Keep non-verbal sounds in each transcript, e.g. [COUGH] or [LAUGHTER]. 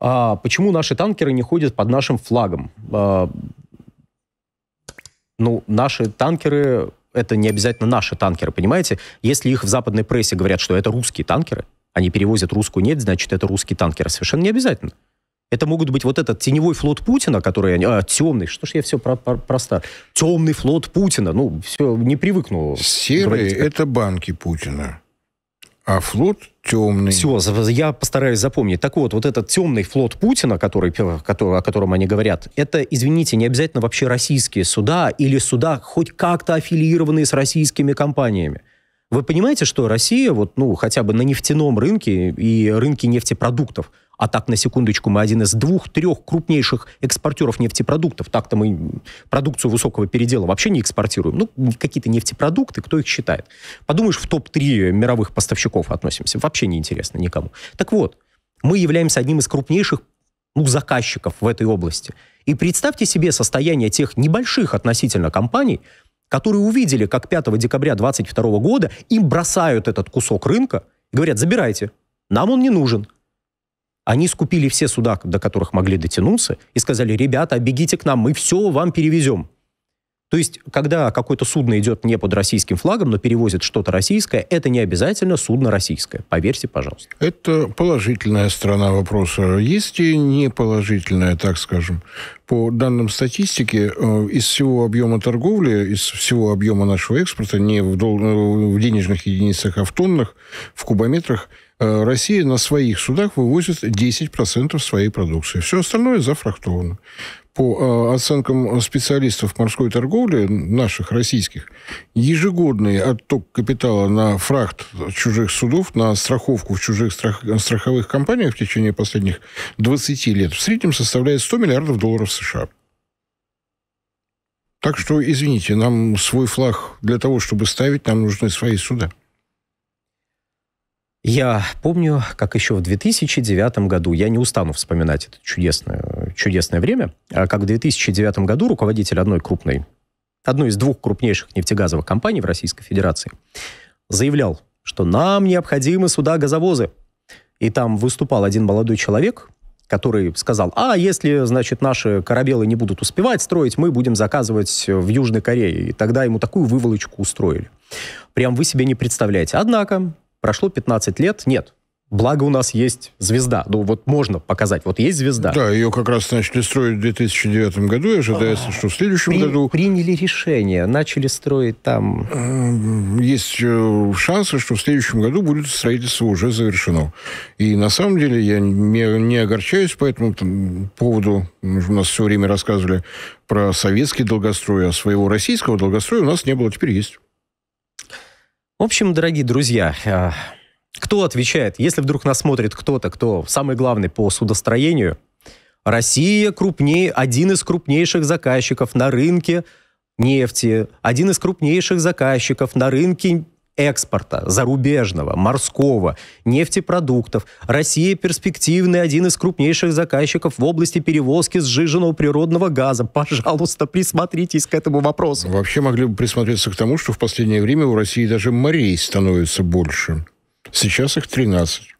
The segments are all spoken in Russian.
А почему наши танкеры не ходят под нашим флагом? А, ну, наши танкеры это не обязательно наши танкеры, понимаете? Если их в западной прессе говорят, что это русские танкеры, они перевозят русскую нефть, значит, это русские танкеры. Совершенно не обязательно. Это могут быть вот этот теневой флот Путина, который... А, темный, что ж я все про, про, простар. Темный флот Путина. Ну, все, не привыкну. Серые — это банки Путина а флот темный. Все, я постараюсь запомнить. Так вот, вот этот темный флот Путина, который, который, о котором они говорят, это, извините, не обязательно вообще российские суда или суда, хоть как-то аффилированные с российскими компаниями. Вы понимаете, что Россия, вот, ну, хотя бы на нефтяном рынке и рынке нефтепродуктов – а так, на секундочку, мы один из двух-трех крупнейших экспортеров нефтепродуктов. Так-то мы продукцию высокого передела вообще не экспортируем. Ну, какие-то нефтепродукты, кто их считает? Подумаешь, в топ-3 мировых поставщиков относимся. Вообще неинтересно никому. Так вот, мы являемся одним из крупнейших ну, заказчиков в этой области. И представьте себе состояние тех небольших относительно компаний, которые увидели, как 5 декабря 2022 года им бросают этот кусок рынка и говорят, забирайте, нам он не нужен. Они скупили все суда, до которых могли дотянуться, и сказали, ребята, бегите к нам, мы все вам перевезем. То есть, когда какое-то судно идет не под российским флагом, но перевозит что-то российское, это не обязательно судно российское. Поверьте, пожалуйста. Это положительная сторона вопроса. Есть и неположительная, так скажем. По данным статистики, э, из всего объема торговли, из всего объема нашего экспорта, не в, дол- в денежных единицах, а в тоннах, в кубометрах – Э, Россия на своих судах вывозит 10% своей продукции. Все остальное зафрахтовано. По э, оценкам специалистов морской торговли, наших, российских, ежегодный отток капитала на фрахт чужих судов, на страховку в чужих страх... страховых компаниях в течение последних 20 лет в среднем составляет 100 миллиардов долларов США. Так что, извините, нам свой флаг для того, чтобы ставить, нам нужны свои суда. Я помню, как еще в 2009 году, я не устану вспоминать это чудесное, чудесное время, а как в 2009 году руководитель одной крупной, одной из двух крупнейших нефтегазовых компаний в Российской Федерации заявлял, что нам необходимы сюда газовозы. И там выступал один молодой человек, который сказал, а если, значит, наши корабелы не будут успевать строить, мы будем заказывать в Южной Корее. И тогда ему такую выволочку устроили. Прям вы себе не представляете. Однако Прошло 15 лет, нет, Благо у нас есть звезда. Ну, вот можно показать. Вот есть звезда. Да, ее как раз начали строить в 2009 году. И ожидается, а, что в следующем при, году... Приняли решение, начали строить там... Эм, есть э, шансы, что в следующем году будет строительство уже завершено. И на самом деле я не, не огорчаюсь по этому там, поводу. У нас все время рассказывали про советский долгострой, а своего российского долгостроя у нас не было, теперь есть. В общем, дорогие друзья, э, кто отвечает? Если вдруг нас смотрит кто-то, кто самый главный по судостроению, Россия крупнее, один из крупнейших заказчиков на рынке нефти, один из крупнейших заказчиков на рынке экспорта зарубежного, морского, нефтепродуктов. Россия перспективный один из крупнейших заказчиков в области перевозки сжиженного природного газа. Пожалуйста, присмотритесь к этому вопросу. Вообще могли бы присмотреться к тому, что в последнее время у России даже морей становится больше. Сейчас их 13.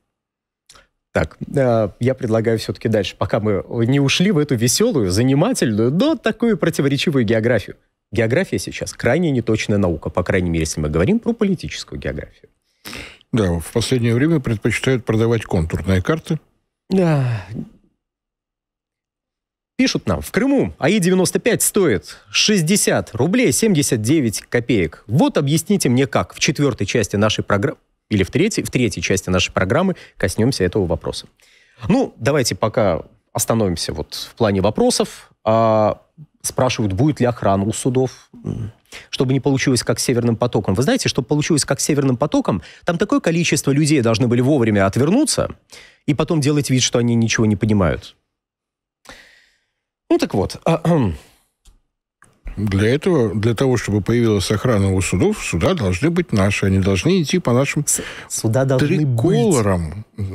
Так, э, я предлагаю все-таки дальше, пока мы не ушли в эту веселую, занимательную, но такую противоречивую географию. География сейчас крайне неточная наука, по крайней мере, если мы говорим про политическую географию. Да, в последнее время предпочитают продавать контурные карты. Да. Пишут нам, в Крыму АИ-95 стоит 60 рублей 79 копеек. Вот объясните мне как. В четвертой части нашей программы, или в третьей, в третьей части нашей программы коснемся этого вопроса. Ну, давайте пока остановимся вот в плане вопросов. А спрашивают, будет ли охрана у судов, чтобы не получилось как с Северным потоком. Вы знаете, чтобы получилось как с Северным потоком, там такое количество людей должны были вовремя отвернуться и потом делать вид, что они ничего не понимают. Ну так вот, а, [CLEARS THROAT] Для этого, для того, чтобы появилась охрана у судов, суда должны быть наши. Они должны идти по нашим суда триколорам. Быть.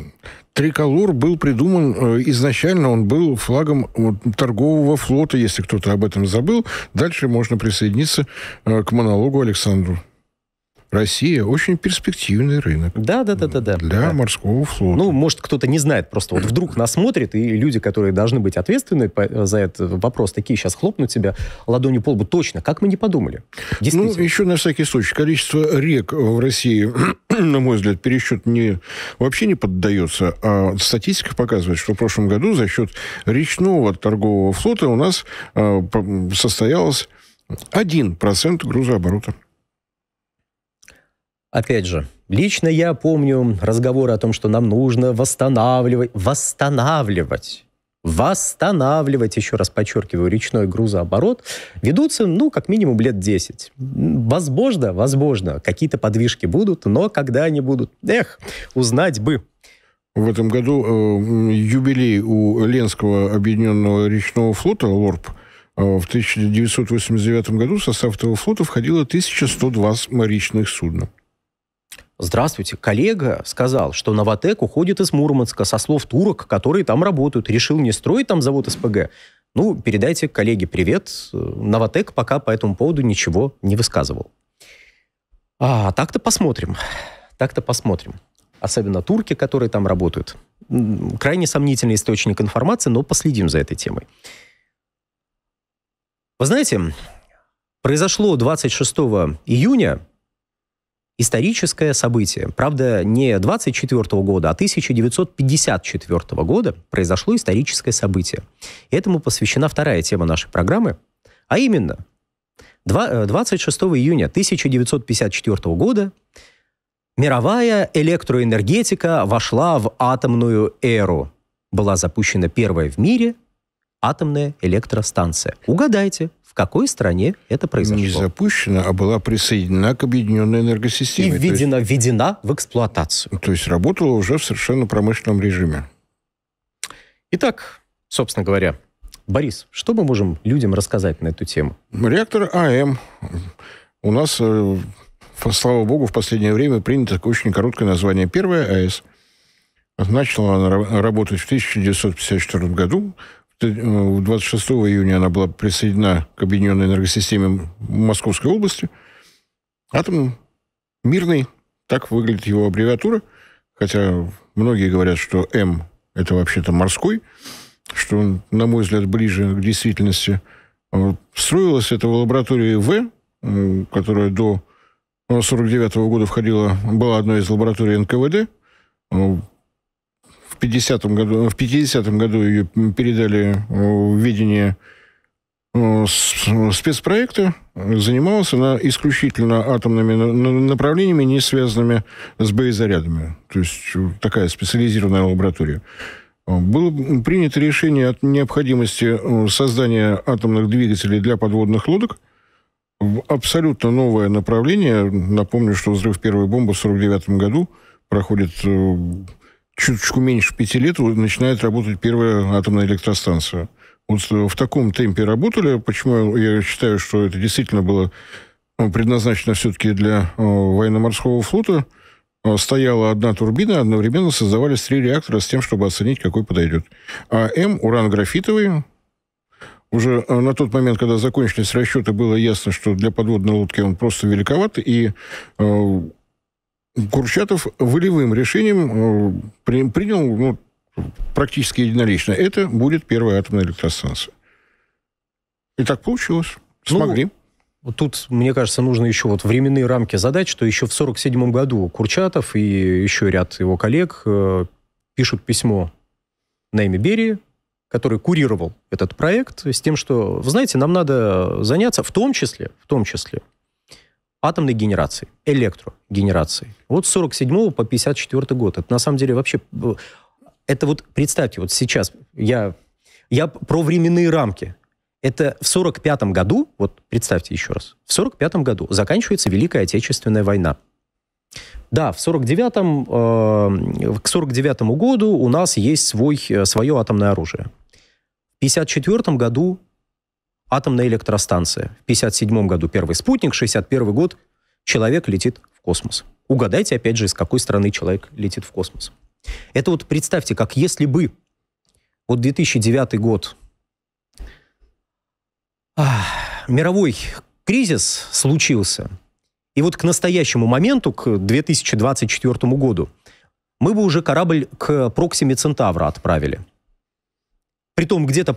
Триколор был придуман э, изначально, он был флагом торгового флота, если кто-то об этом забыл. Дальше можно присоединиться э, к монологу Александру. Россия очень перспективный рынок. Да, да, да, да, да. Для да. морского флота. Ну, может, кто-то не знает, просто вот вдруг нас смотрит, и люди, которые должны быть ответственны за этот вопрос, такие сейчас хлопнут тебя ладонью по лбу. Точно, как мы не подумали. Ну, еще на всякий случай, количество рек в России, [CLEARS THROAT] на мой взгляд, пересчет не, вообще не поддается. А статистика показывает, что в прошлом году за счет речного торгового флота у нас э, состоялось 1% грузооборота. Опять же, лично я помню разговоры о том, что нам нужно восстанавливать, восстанавливать восстанавливать, еще раз подчеркиваю, речной грузооборот, ведутся, ну, как минимум лет 10. Возможно, возможно, какие-то подвижки будут, но когда они будут, эх, узнать бы. В этом году э, юбилей у Ленского объединенного речного флота, ЛОРП, э, в 1989 году в состав этого флота входило 1102 речных судна. Здравствуйте, коллега сказал, что Новотек уходит из Мурманска со слов турок, которые там работают. Решил не строить там завод СПГ. Ну, передайте коллеге привет. Новотек пока по этому поводу ничего не высказывал. А так-то посмотрим. Так-то посмотрим. Особенно турки, которые там работают. Крайне сомнительный источник информации, но последим за этой темой. Вы знаете, произошло 26 июня историческое событие. Правда, не 24 года, а 1954 года произошло историческое событие. И этому посвящена вторая тема нашей программы, а именно 26 э, июня 1954 года мировая электроэнергетика вошла в атомную эру. Была запущена первая в мире атомная электростанция. Угадайте, в какой стране это произошло. Не запущена, а была присоединена к объединенной энергосистеме. И введена, есть, введена в эксплуатацию. То есть работала уже в совершенно промышленном режиме. Итак, собственно говоря, Борис, что мы можем людям рассказать на эту тему? Реактор АМ. У нас, э, слава богу, в последнее время принято такое очень короткое название. Первая АЭС. Начала она работать в 1954 году. 26 э, июня она была присоединена к объединенной энергосистеме Московской области. Атом мирный, так выглядит его аббревиатура. Хотя многие говорят, что М – это вообще-то морской, что на мой взгляд, ближе к действительности. А строилась эта лаборатория В, э, которая до 1949 э, -го года входила, была одной из лабораторий НКВД в 50 году, в 50 году ее передали э, в видение э, спецпроекта, занималась она исключительно атомными направлениями, не связанными с боезарядами. То есть э, такая специализированная лаборатория. Было принято решение от необходимости создания атомных двигателей для подводных лодок. Абсолютно новое направление. Напомню, что взрыв первой бомбы в 1949 году проходит чуточку меньше пяти лет начинает работать первая атомная электростанция. Вот в таком темпе работали. Почему я считаю, что это действительно было э, предназначено все-таки для э, военно-морского флота? Э, стояла одна турбина, одновременно создавались три реактора с тем, чтобы оценить, какой подойдет. А М, уран графитовый, уже на тот момент, когда закончились расчеты, было ясно, что для подводной лодки он просто великоват, и Курчатов волевым решением э, принял ну, практически единолично. Это будет первая атомная электростанция. И так получилось. Ну, Смогли. Ну, тут, мне кажется, нужно еще вот временные рамки задать, что еще в 1947 году Курчатов и еще ряд его коллег э, пишут письмо Найме Берии, который курировал этот проект, с тем, что, вы знаете, нам надо заняться, в том числе, в том числе, атомной генерации, электрогенерации. Вот с 47 по 54 год. Это на самом деле вообще... Э, это вот, представьте, вот сейчас я, я про временные рамки. Это в 45 году, вот представьте еще раз, в 45 году заканчивается Великая Отечественная война. Да, в 49 э, к 49 году у нас есть свой, э, свое атомное оружие. В 54 году атомная электростанция. В 1957 году первый спутник, 1961 год человек летит в космос. Угадайте, опять же, из какой страны человек летит в космос. Это вот представьте, как если бы вот 2009 год, а, мировой кризис случился, и вот к настоящему моменту, к 2024 году, мы бы уже корабль к Проксиме Центавра отправили. Притом где-то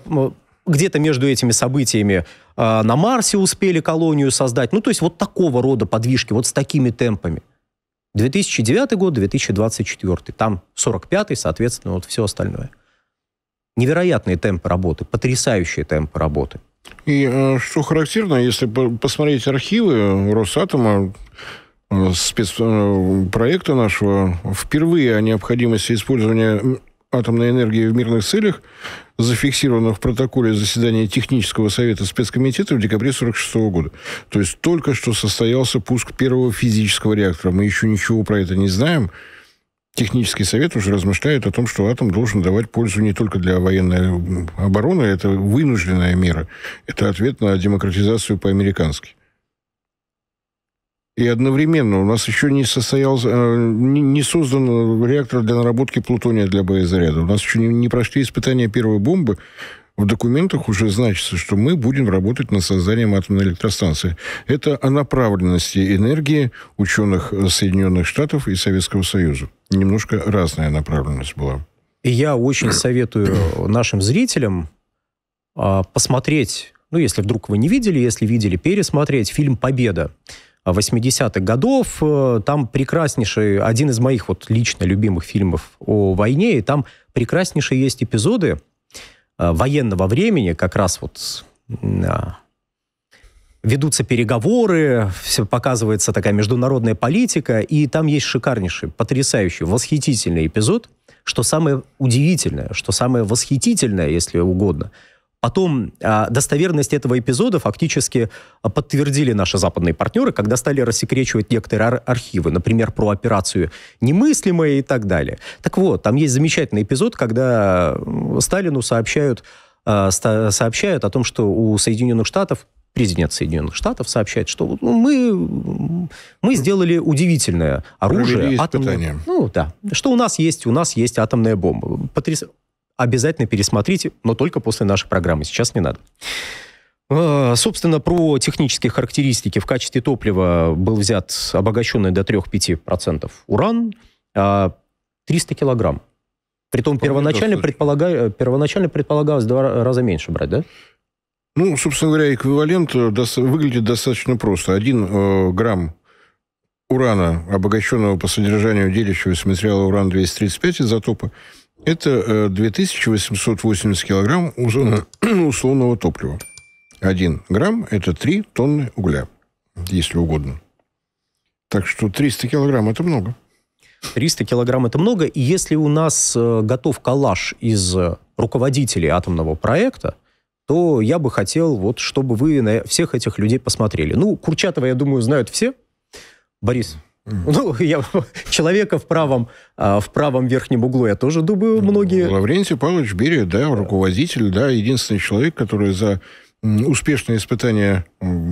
где-то между этими событиями э, на Марсе успели колонию создать. Ну, то есть вот такого рода подвижки, вот с такими темпами. 2009 год, 2024. Там 45 соответственно, вот все остальное. Невероятные темпы работы, потрясающие темпы работы. И э, что характерно, если посмотреть архивы Росатома, э, спецпроекта э, нашего, впервые о необходимости использования атомной энергии в мирных целях, зафиксировано в протоколе заседания Технического совета спецкомитета в декабре 1946 года. То есть только что состоялся пуск первого физического реактора. Мы еще ничего про это не знаем. Технический совет уже размышляет о том, что атом должен давать пользу не только для военной обороны, это вынужденная мера. Это ответ на демократизацию по-американски. И одновременно у нас еще не состоялся, э, не создан реактор для наработки плутония для боезаряда. У нас еще не прошли испытания первой бомбы, в документах уже значится, что мы будем работать над созданием атомной электростанции. Это о направленности энергии ученых э, Соединенных Штатов и Советского Союза. Немножко разная направленность была. И я очень советую нашим зрителям а, посмотреть, ну, если вдруг вы не видели, если видели, пересмотреть фильм «Победа». 80-х годов. Э, там прекраснейший, один из моих вот лично любимых фильмов о войне, и там прекраснейшие есть эпизоды э, военного времени, как раз вот а, ведутся переговоры, все показывается такая международная политика, и там есть шикарнейший, потрясающий, восхитительный эпизод, что самое удивительное, что самое восхитительное, если угодно – Потом а, достоверность этого эпизода фактически а, подтвердили наши западные партнеры, когда стали рассекречивать некоторые ар- архивы, например, про операцию «Немыслимое» и так далее. Так вот, там есть замечательный эпизод, когда Сталину сообщают, а, сообщают о том, что у Соединенных Штатов президент Соединенных Штатов сообщает, что ну, мы, мы сделали удивительное оружие. атомное, ну да, что у нас есть, у нас есть атомная бомба. Потряс обязательно пересмотрите, но только после нашей программы. Сейчас не надо. А, собственно, про технические характеристики. В качестве топлива был взят обогащенный до 3-5% уран, 300 а, килограмм. Притом Помню первоначально, предполага... первоначально предполагалось два раза меньше брать, да? Ну, собственно говоря, эквивалент э, выглядит достаточно просто. Один э, грамм урана, обогащенного по содержанию делящегося материала уран-235 изотопа, это 2880 э, килограмм [CLEARS THROAT] условного топлива. Один грамм – это 3 тонны угля, если угодно. Так что 300 килограмм – это много. 300 килограмм – это много. И если у нас э, готов коллаж из э, руководителей атомного проекта, то я бы хотел, вот, чтобы вы на всех этих людей посмотрели. Ну, Курчатова, я думаю, знают все. Борис, ну, [LAUGHS] я человека в правом, а, в правом верхнем углу, я тоже думаю, ну, многие... Лаврентий Павлович Берия, да, руководитель, да, единственный человек, который за успешное испытание э,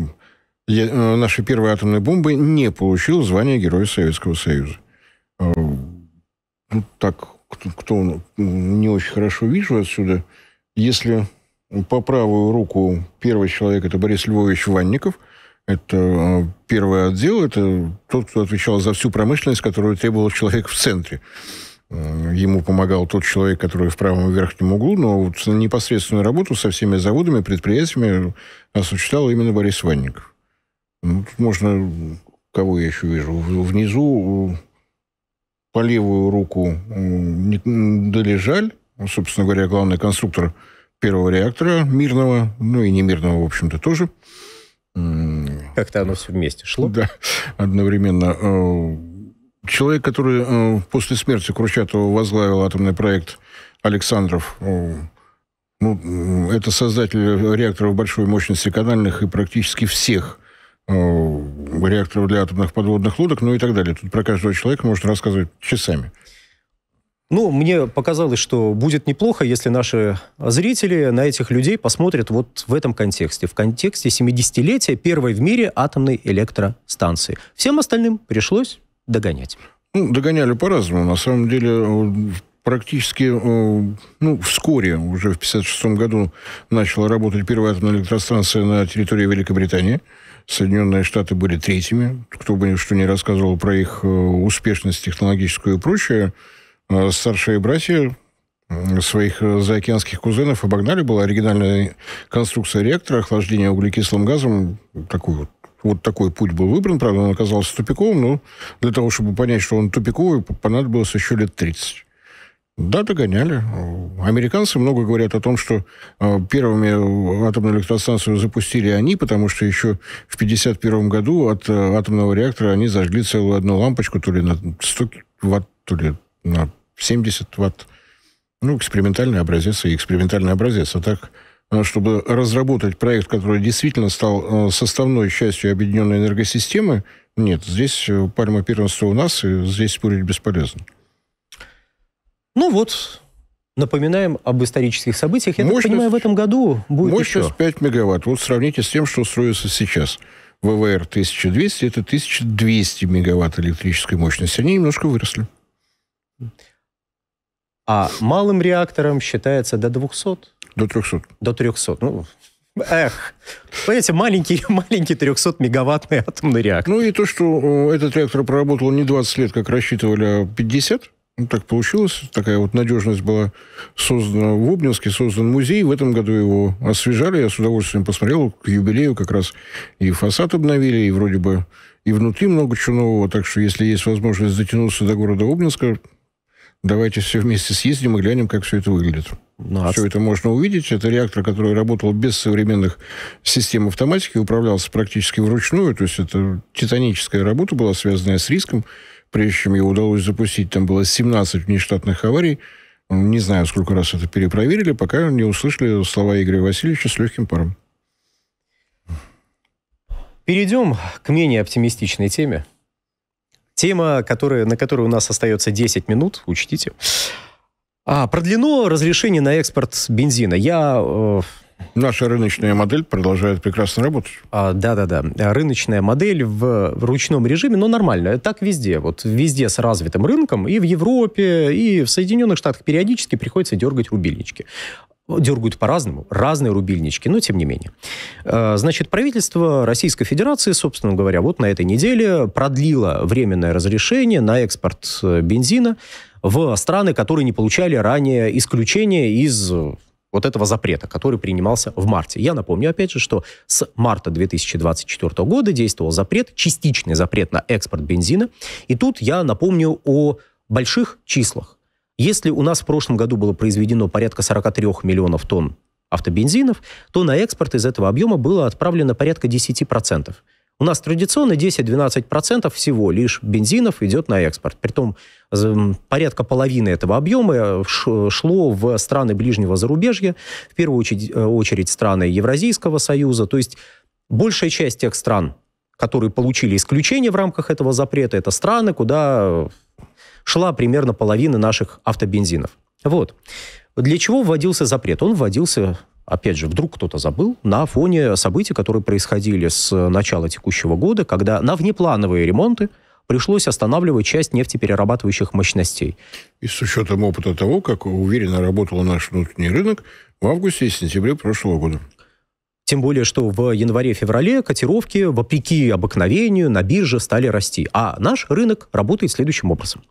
нашей первой атомной бомбы не получил звание Героя Советского Союза. Э, ну, так, кто не очень хорошо вижу отсюда, если по правую руку первый человек это Борис Львович Ванников – это э, первый отдел, это тот, кто отвечал за всю промышленность, которую требовал человек в центре. Э, ему помогал тот человек, который в правом верхнем углу, но вот непосредственную работу со всеми заводами, предприятиями э, осуществлял именно Борис Ванников. Ну, тут можно... Кого я еще вижу? Внизу по левую руку Долежаль, собственно говоря, главный конструктор первого реактора мирного, ну и немирного, в общем-то, тоже – как-то оно все вместе шло. Да, одновременно. Э, человек, который э, после смерти Кручатова возглавил атомный проект Александров, э, ну, это создатель реакторов большой мощности канальных и практически всех реакторов для атомных подводных лодок, ну и так далее. Тут про каждого человека можно рассказывать часами. Ну, мне показалось, что будет неплохо, если наши зрители на этих людей посмотрят вот в этом контексте, в контексте 70-летия первой в мире атомной электростанции. Всем остальным пришлось догонять. Ну, догоняли по-разному. На самом деле, практически э, ну, вскоре, уже в 1956 году, начала работать первая атомная электростанция на территории Великобритании. Соединенные Штаты были третьими. Кто бы что ни рассказывал про их э, успешность технологическую и прочее, Э, старшие братья своих э, заокеанских кузенов обогнали. Была оригинальная конструкция реактора охлаждения углекислым газом. Такой вот вот такой путь был выбран, правда, он оказался тупиковым, но для того, чтобы понять, что он тупиковый, понадобилось еще лет 30. Да, догоняли. Американцы много говорят о том, что э, первыми атомную электростанцию запустили они, потому что еще в 1951 году от э, атомного реактора они зажгли целую одну лампочку, то ли на 100 ватт, то ли на 70 ватт. Ну, экспериментальный образец и экспериментальный образец. А так, э, чтобы разработать проект, который действительно стал э, составной частью объединенной энергосистемы, нет, здесь э, пальма первенства у нас, и здесь спорить бесполезно. Ну вот, напоминаем об исторических событиях. Я мощность, так понимаю, в этом году будет Мощность еще... 5 мегаватт. Вот сравните с тем, что строится сейчас. ВВР 1200 – это 1200 мегаватт электрической мощности. Они немножко выросли. А малым реактором считается до 200. До 300. До 300. Ну, Эх, понимаете, маленький, [LAUGHS] маленький 300-мегаваттный атомный реактор. Ну и то, что э, этот реактор проработал не 20 лет, как рассчитывали, а 50. Ну, так получилось. Такая вот надежность была создана в Обнинске, создан музей. В этом году его освежали. Я с удовольствием посмотрел к юбилею как раз и фасад обновили, и вроде бы и внутри много чего нового. Так что если есть возможность дотянуться до города Обнинска, Давайте все вместе съездим и глянем, как все это выглядит. Ну, а все это можно увидеть. Это реактор, который работал без современных систем автоматики, управлялся практически вручную. То есть это титаническая работа была, связанная с риском. Прежде чем его удалось запустить, там было 17 внештатных аварий. Не знаю, сколько раз это перепроверили, пока не услышали слова Игоря Васильевича с легким паром. Перейдем к менее оптимистичной теме. Тема, которая, на которую у нас остается 10 минут, учтите. А, продлено разрешение на экспорт бензина. Я э, Наша рыночная модель продолжает прекрасно работать. А, да-да-да. Рыночная модель в, в ручном режиме, но нормально. Так везде. Вот везде с развитым рынком. И в Европе, и в Соединенных Штатах периодически приходится дергать рубильнички. Ну, дергают по-разному, разные рубильнички, но тем не менее. Э, значит, правительство Российской Федерации, собственно говоря, вот на этой неделе продлило временное разрешение на экспорт э, бензина в страны, которые не получали ранее исключения из э, вот этого запрета, который принимался в марте. Я напомню, опять же, что с марта 2024 года действовал запрет, частичный запрет на экспорт бензина. И тут я напомню о больших числах. Если у нас в прошлом году было произведено порядка 43 миллионов тонн автобензинов, то на экспорт из этого объема было отправлено порядка 10%. У нас традиционно 10-12% всего лишь бензинов идет на экспорт. Притом эм, порядка половины этого объема э, э, шло в страны ближнего зарубежья, в первую очередь, э, очередь страны Евразийского союза. То есть большая часть тех стран, которые получили исключение в рамках этого запрета, это страны, куда шла примерно половина наших автобензинов. Вот. Для чего вводился запрет? Он вводился опять же, вдруг кто-то забыл, на фоне событий, которые происходили с начала текущего года, когда на внеплановые ремонты пришлось останавливать часть нефтеперерабатывающих мощностей. И с учетом опыта того, как уверенно работал наш внутренний рынок в августе и сентябре прошлого года. Тем более, что в январе-феврале котировки, вопреки обыкновению, на бирже стали расти. А наш рынок работает следующим образом.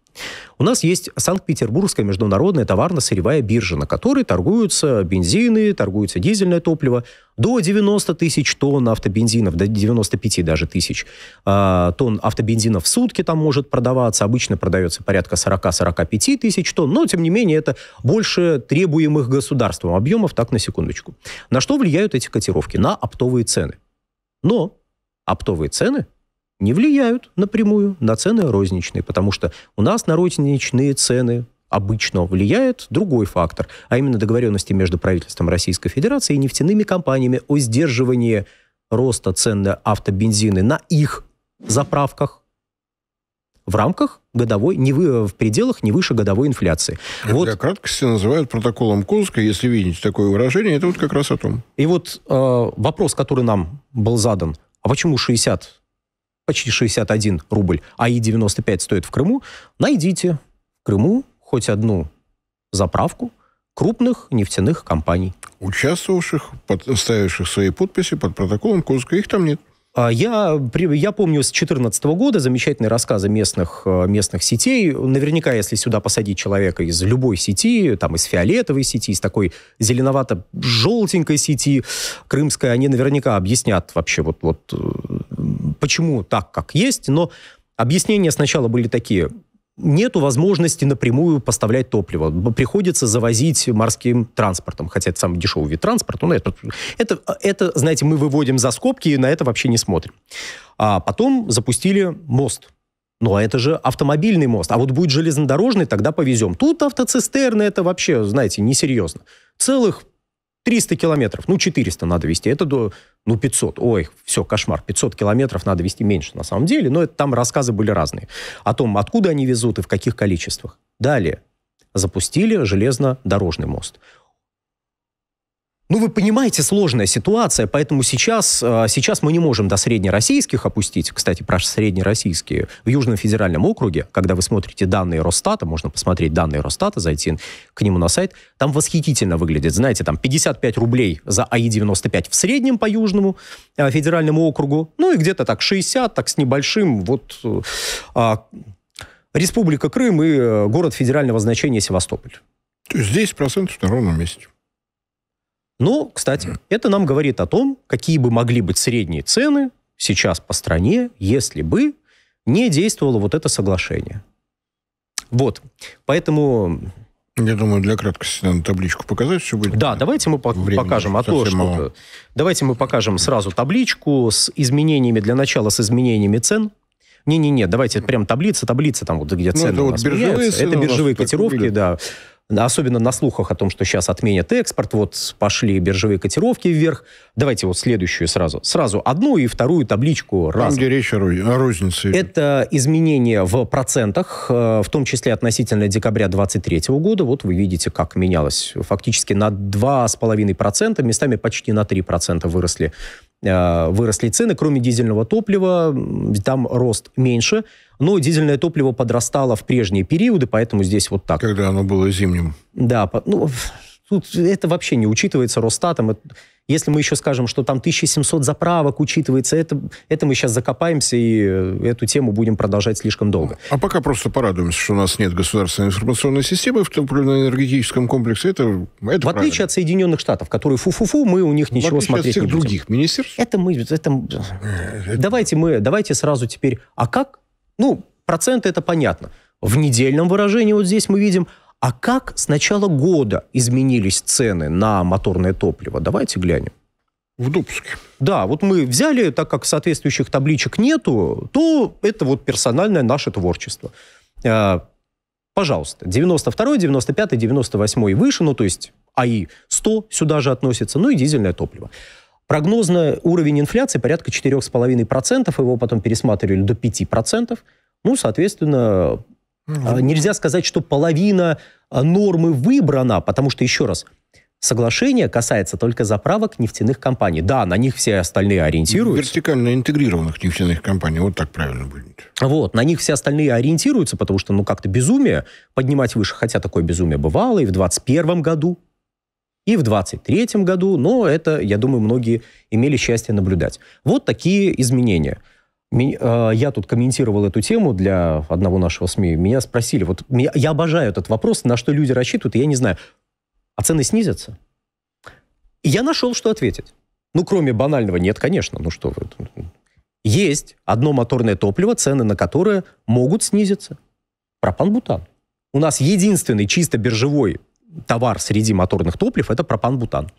У нас есть Санкт-Петербургская международная товарно-сырьевая биржа, на которой торгуются бензины, торгуется дизельное топливо до 90 тысяч тонн автобензинов, до 95 даже тысяч э, тонн автобензина в сутки там может продаваться. Обычно продается порядка 40-45 тысяч тонн, но, тем не менее, это больше требуемых государством объемов, так на секундочку. На что влияют эти котировки? На оптовые цены. Но оптовые цены не влияют напрямую на цены розничные, потому что у нас на розничные цены обычно влияет другой фактор, а именно договоренности между правительством Российской Федерации и нефтяными компаниями о сдерживании роста цен на автобензины на их заправках в рамках годовой, не вы, в пределах не выше годовой инфляции. Это вот. для краткости называют протоколом Курска, если видите такое выражение, это вот как раз о том. И вот э, вопрос, который нам был задан, а почему 60, почти 61 рубль, а и 95 стоит в Крыму, найдите в Крыму хоть одну заправку крупных нефтяных компаний. Участвовавших, подставивших свои подписи под протоколом Курска, их там нет. А, я, я помню с 2014 года замечательные рассказы местных, э, местных сетей. Наверняка, если сюда посадить человека из любой сети, там из фиолетовой сети, из такой зеленовато-желтенькой сети крымской, они наверняка объяснят вообще вот, вот э, почему так, как есть. Но объяснения сначала были такие нету возможности напрямую поставлять топливо. Приходится завозить морским транспортом, хотя это самый дешевый вид транспорта. Но это, это, это, знаете, мы выводим за скобки и на это вообще не смотрим. А потом запустили мост. ну а это же автомобильный мост. А вот будет железнодорожный, тогда повезем. Тут автоцистерны, это вообще, знаете, несерьезно. Целых 300 километров, ну, 400 надо вести, это до, ну, 500, ой, все, кошмар, 500 километров надо вести меньше на самом деле, но это, там рассказы были разные о том, откуда они везут и в каких количествах. Далее запустили железнодорожный мост. Ну, вы понимаете, сложная ситуация, поэтому сейчас, э, сейчас мы не можем до среднероссийских опустить. Кстати, про среднероссийские. В Южном федеральном округе, когда вы смотрите данные Росстата, можно посмотреть данные Росстата, зайти к нему на сайт, там восхитительно выглядит. Знаете, там 55 рублей за АИ-95 в среднем по Южному э, федеральному округу, ну и где-то так 60, так с небольшим, вот э, а, Республика Крым и город федерального значения Севастополь. То есть процентов на ровном месте. Но, кстати, это нам говорит о том, какие бы могли быть средние цены сейчас по стране, если бы не действовало вот это соглашение. Вот. Поэтому... Я думаю, для краткости надо табличку показать, все будет. Да, давайте мы по Времени покажем, а то что Мало. Давайте мы покажем сразу табличку с изменениями, для начала с изменениями цен. Не-не-не, давайте прям таблица, таблица там вот где ну, цены это у нас вот биржевые, цены это биржевые котировки, да особенно на слухах о том, что сейчас отменят экспорт, вот пошли биржевые котировки вверх. Давайте вот следующую сразу. Сразу одну и вторую табличку раз. Там, где речь о, о рознице. Это изменение в процентах, э, в том числе относительно декабря 2023 года. Вот вы видите, как менялось. Фактически на 2,5%, местами почти на 3% выросли Э, выросли цены, кроме дизельного топлива, там рост меньше, но дизельное топливо подрастало в прежние периоды, поэтому здесь вот так. Когда оно было зимним. Да, ну, Тут это вообще не учитывается Росстатом. Если мы еще скажем, что там 1700 заправок учитывается, это, это мы сейчас закопаемся и э, эту тему будем продолжать слишком долго. А пока просто порадуемся, что у нас нет государственной информационной системы в топливно-энергетическом комплексе. Это, это в правильно. отличие от Соединенных Штатов, которые фу-фу-фу, мы у них ничего смотреть не будем. других министерств? Это мы... Это... Э, это... Давайте мы... Давайте сразу теперь... А как? Ну, проценты это понятно. В недельном выражении вот здесь мы видим, а как с начала года изменились цены на моторное топливо? Давайте глянем. В Дубске. Да, вот мы взяли, так как соответствующих табличек нету, то это вот персональное наше творчество. А, пожалуйста, 92, 95, 98 и выше, ну то есть АИ 100 сюда же относится, ну и дизельное топливо. Прогнозный уровень инфляции порядка 4,5%, его потом пересматривали до 5%. Ну, соответственно, а, нельзя сказать, что половина а, нормы выбрана, потому что, еще раз, соглашение касается только заправок нефтяных компаний. Да, на них все остальные ориентируются. Вертикально интегрированных нефтяных компаний, вот так правильно будет. Вот, на них все остальные ориентируются, потому что, ну, как-то безумие поднимать выше, хотя такое безумие бывало и в 21 году, и в 23 году, но это, я думаю, многие имели счастье наблюдать. Вот такие изменения – а, я тут комментировал эту тему для одного нашего СМИ. Меня спросили, вот я обожаю этот вопрос, на что люди рассчитывают, я не знаю. А цены снизятся? И я нашел, что ответить. Ну, кроме банального, нет, конечно. Ну что вы. Есть одно моторное топливо, цены на которое могут снизиться. Пропан-бутан. У нас единственный чисто биржевой товар среди моторных топлив – это пропан-бутан.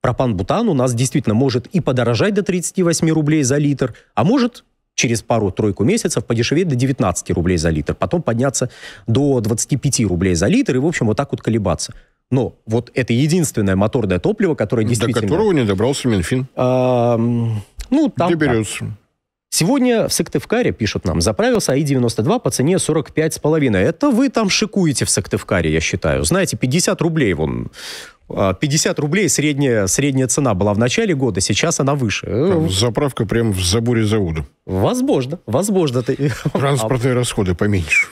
Пропан-бутан у нас действительно может и подорожать до 38 рублей за литр, а может через пару-тройку месяцев подешеветь до 19 рублей за литр, потом подняться до 25 рублей за литр и, в общем, вот так вот колебаться. Но вот это единственное моторное топливо, которое действительно... До которого не добрался Минфин. А, ну, там... Где берется? Сегодня в Сыктывкаре, пишут нам, заправился АИ-92 по цене 45,5. Это вы там шикуете в Сыктывкаре, я считаю. Знаете, 50 рублей вон 50 а, рублей средняя, средняя цена была в начале года, сейчас она выше. Э, заправка прямо в заборе завода. Возможно, возможно. Ты... Транспортные а... расходы поменьше.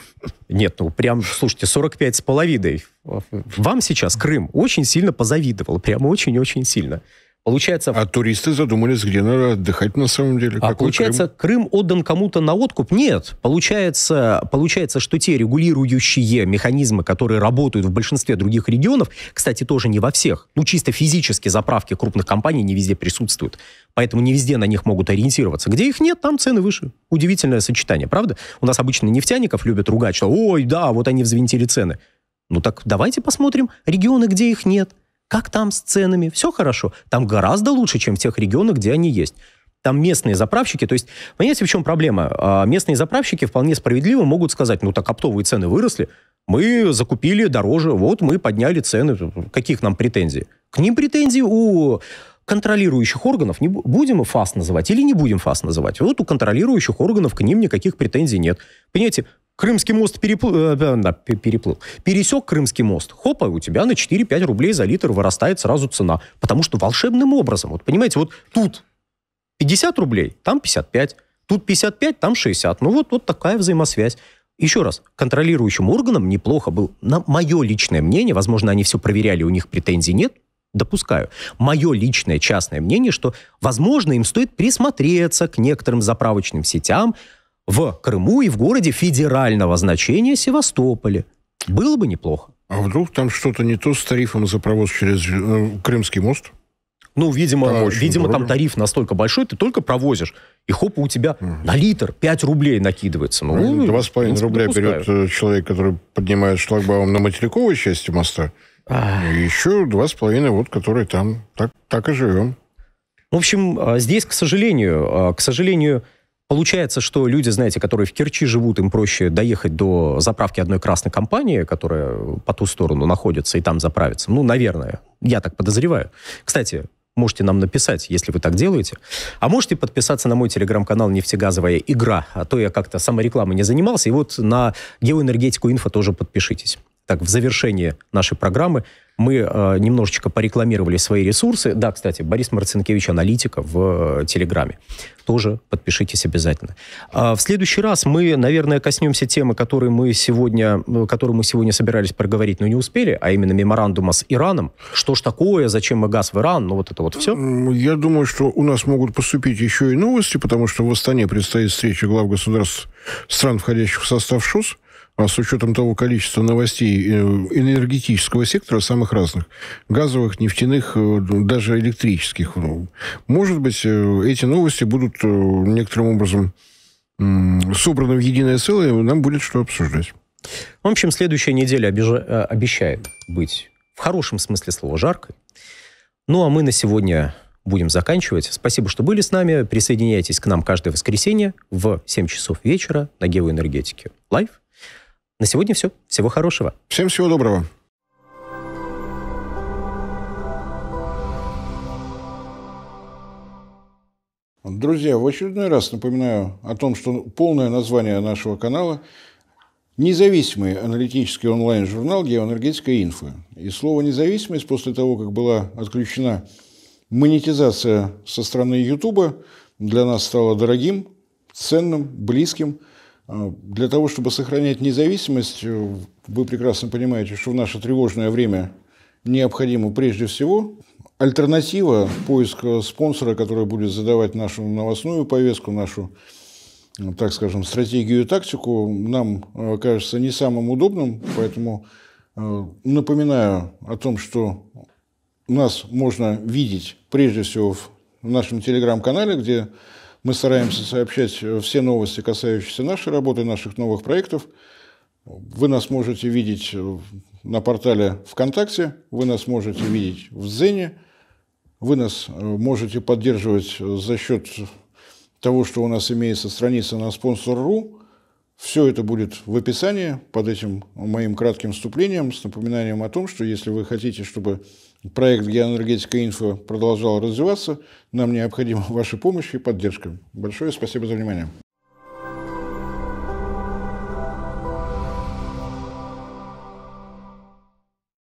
Нет, ну прям, слушайте, 45 с половиной. Вам сейчас Крым очень сильно позавидовал, прям очень-очень сильно. Получается... А туристы задумались, где надо отдыхать на самом деле. А Какой получается, Крым? Крым отдан кому-то на откуп? Нет. Получается, получается, что те регулирующие механизмы, которые работают в большинстве других регионов, кстати, тоже не во всех, ну чисто физически заправки крупных компаний не везде присутствуют. Поэтому не везде на них могут ориентироваться. Где их нет, там цены выше. Удивительное сочетание, правда? У нас обычно нефтяников любят ругать, что «Ой, да, вот они взвинтили цены». Ну так давайте посмотрим регионы, где их нет – как там с ценами? Все хорошо. Там гораздо лучше, чем в тех регионах, где они есть там местные заправщики, то есть, понимаете, в чем проблема? А, местные заправщики вполне справедливо могут сказать, ну так оптовые цены выросли, мы закупили дороже, вот мы подняли цены, каких нам претензий? К ним претензий у контролирующих органов, не будем ФАС называть или не будем ФАС называть, вот у контролирующих органов к ним никаких претензий нет. Понимаете, Крымский мост переплыл, э, да, переплыл. Пересек Крымский мост. Хопа, у тебя на 4-5 рублей за литр вырастает сразу цена. Потому что волшебным образом, вот понимаете, вот тут 50 рублей, там 55. Тут 55, там 60. Ну вот, вот такая взаимосвязь. Еще раз, контролирующим органам неплохо был, на мое личное мнение, возможно, они все проверяли, у них претензий нет, допускаю. Мое личное частное мнение, что, возможно, им стоит присмотреться к некоторым заправочным сетям в Крыму и в городе федерального значения Севастополе. Было бы неплохо. А вдруг там что-то не то с тарифом за провоз через э, Крымский мост? Ну, видимо, там видимо там тариф настолько большой, ты только провозишь, и хоп, у тебя угу. на литр 5 рублей накидывается. Ну, Два с половиной рубля допускаю. берет э, человек, который поднимает шлагбаум на материковой части моста, еще два с половиной вот, которые там. Так, так и живем. В общем, а, здесь, к сожалению, а, к сожалению, Получается, что люди, знаете, которые в Керчи живут, им проще доехать до заправки одной красной компании, которая по ту сторону находится, и там заправиться. Ну, наверное. Я так подозреваю. Кстати, можете нам написать, если вы так делаете. А можете подписаться на мой телеграм-канал «Нефтегазовая игра», а то я как-то саморекламой не занимался. И вот на геоэнергетику инфо тоже подпишитесь так, в завершении нашей программы мы э, немножечко порекламировали свои ресурсы. Да, кстати, Борис Марцинкевич, аналитика в э, Телеграме. Тоже подпишитесь обязательно. А в следующий раз мы, наверное, коснемся темы, которую мы сегодня, э, которую мы сегодня собирались проговорить, но не успели, а именно меморандума с Ираном. Что ж такое, зачем мы газ в Иран, ну вот это вот все. Я думаю, что у нас могут поступить еще и новости, потому что в Астане предстоит встреча глав государств стран, входящих в состав ШОС а с учетом того количества новостей э, энергетического сектора, самых разных, газовых, нефтяных, э, даже электрических, ну, может быть, э, эти новости будут некоторым образом собраны в единое целое, и нам будет что обсуждать. В общем, следующая неделя обижа... обещает быть в хорошем смысле слова жаркой. Ну а мы на сегодня будем заканчивать. Спасибо, что были с нами. Присоединяйтесь к нам каждое воскресенье в 7 часов вечера на Геоэнергетике. Лайв. На сегодня все. Всего хорошего. Всем всего доброго. Друзья, в очередной раз напоминаю о том, что полное название нашего канала – независимый аналитический онлайн-журнал «Геоэнергетика инфо». И слово «независимость» после того, как была отключена монетизация со стороны Ютуба, для нас стало дорогим, ценным, близким – а, для того, чтобы сохранять независимость, э, вы прекрасно понимаете, что в наше тревожное время необходимо прежде всего альтернатива, поиска спонсора, который будет задавать нашу новостную повестку, нашу, э, так скажем, стратегию и тактику, нам э, кажется не самым удобным, поэтому напоминаю о том, что нас можно видеть прежде всего в нашем телеграм-канале, где мы стараемся сообщать э, все новости, касающиеся нашей работы, наших новых проектов. Вы нас можете видеть э, на портале ВКонтакте, вы нас можете видеть в Дзене, вы нас э, можете поддерживать за счет того, что у нас имеется страница на спонсор.ру. Все это будет в описании под этим моим кратким вступлением с напоминанием о том, что если вы хотите, чтобы Проект «Геоэнергетика инфо» продолжал развиваться. Нам необходима ваша помощь и поддержка. Большое спасибо за внимание.